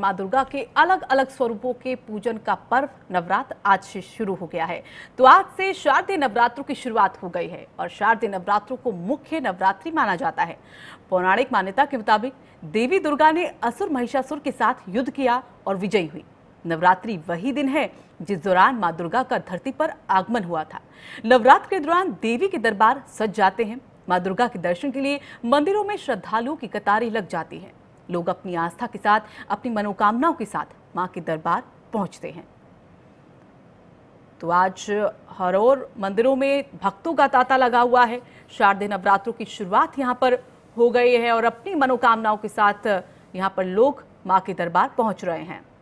माँ दुर्गा के अलग अलग स्वरूपों के पूजन का पर्व नवरात्र आज से शुरू हो गया है तो आज से शारदीय नवरात्रों की शुरुआत हो गई है और शारदीय नवरात्रों को मुख्य नवरात्रि माना जाता है पौराणिक मान्यता के मुताबिक देवी दुर्गा ने असुर महिषासुर के साथ युद्ध किया और विजयी हुई नवरात्रि वही दिन है जिस दौरान माँ दुर्गा का धरती पर आगमन हुआ था नवरात्र के दौरान देवी के दरबार सज जाते हैं माँ दुर्गा के दर्शन के लिए मंदिरों में श्रद्धालुओं की कतारें लग जाती हैं लोग अपनी आस्था के साथ अपनी मनोकामनाओं के साथ माँ के दरबार पहुँचते हैं तो आज हर और मंदिरों में भक्तों का तांता लगा हुआ है शारदीय नवरात्रों की शुरुआत यहाँ पर हो गई है और अपनी मनोकामनाओं के साथ यहाँ पर लोग माँ के दरबार पहुँच रहे हैं